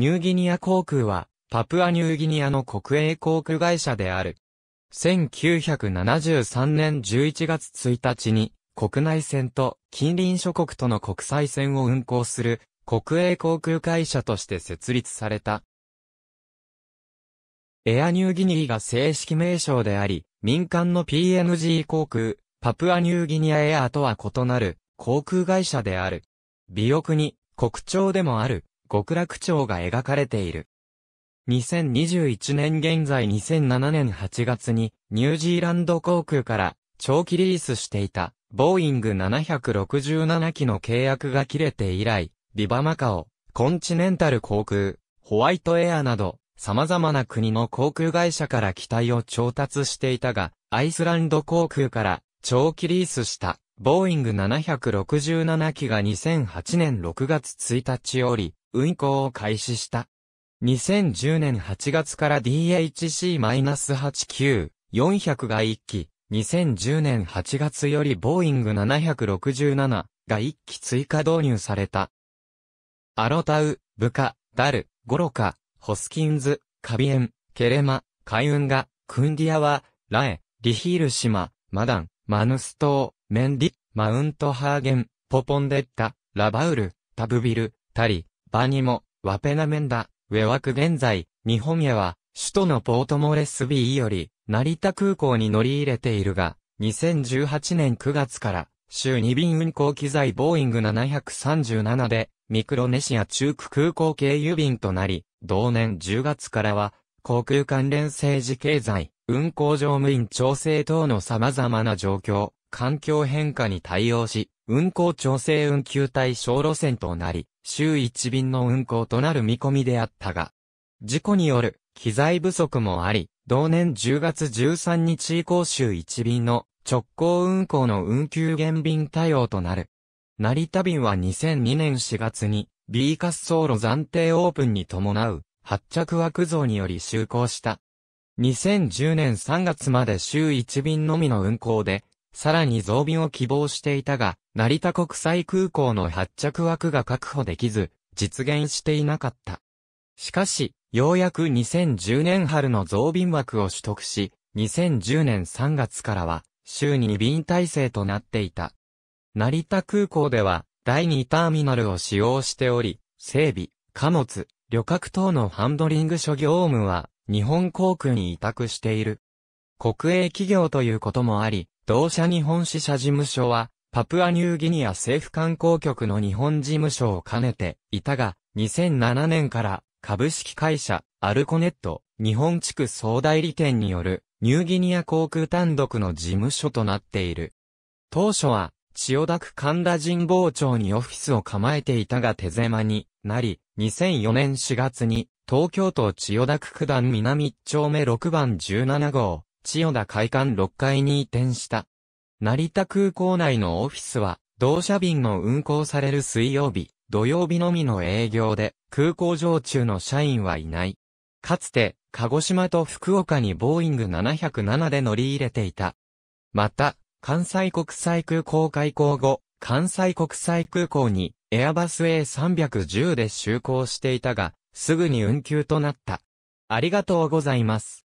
ニューギニア航空は、パプアニューギニアの国営航空会社である。1973年11月1日に、国内線と近隣諸国との国際線を運航する国営航空会社として設立された。エアニューギニーが正式名称であり、民間の PNG 航空、パプアニューギニアエアとは異なる航空会社である。尾翼に国庁でもある極楽鳥が描かれている。2021年現在2007年8月にニュージーランド航空から長期リースしていたボーイング767機の契約が切れて以来、ビバマカオ、コンチネンタル航空、ホワイトエアなど様々な国の航空会社から機体を調達していたが、アイスランド航空から長期リースしたボーイング767機が2008年6月1日より運行を開始した。2010年8月から DHC-89、400が1機、2010年8月よりボーイング767が1機追加導入された。アロタウ、ブカ、ダル、ゴロカ、ホスキンズ、カビエン、ケレマ、カイウンガ、クンディアワ、ラエ、リヒール島、マダン、マヌス島、メンディ、マウントハーゲン、ポポンデッタ、ラバウル、タブビル、タリ、バニモ、ワペナメンダ、ウェワク現在、日本へは、首都のポートモレスビーより、成田空港に乗り入れているが、2018年9月から、週2便運航機材ボーイング737で、ミクロネシア中区空港経由便となり、同年10月からは、航空関連政治経済、運航乗務員調整等の様々な状況、環境変化に対応し、運行調整運休対小路線となり、週1便の運行となる見込みであったが、事故による機材不足もあり、同年10月13日以降週1便の直行運行の運休減便対応となる。成田便は2002年4月に B 滑走路暫定オープンに伴う発着枠増により就航した。2010年3月まで週1便のみの運行でさらに増便を希望していたが、成田国際空港の発着枠が確保できず、実現していなかった。しかし、ようやく2010年春の増便枠を取得し、2010年3月からは、週に2便体制となっていた。成田空港では、第2ターミナルを使用しており、整備、貨物、旅客等のハンドリング諸業務は、日本航空に委託している。国営企業ということもあり、同社日本支社事務所は、パプアニューギニア政府観光局の日本事務所を兼ねていたが、2007年から株式会社アルコネット日本地区総代理店によるニューギニア航空単独の事務所となっている。当初は千代田区神田神保町にオフィスを構えていたが手狭になり、2004年4月に東京都千代田区九段南1丁目6番17号千代田会館6階に移転した。成田空港内のオフィスは、同社便の運航される水曜日、土曜日のみの営業で、空港常駐の社員はいない。かつて、鹿児島と福岡にボーイング707で乗り入れていた。また、関西国際空港開港後、関西国際空港にエアバス A310 で就航していたが、すぐに運休となった。ありがとうございます。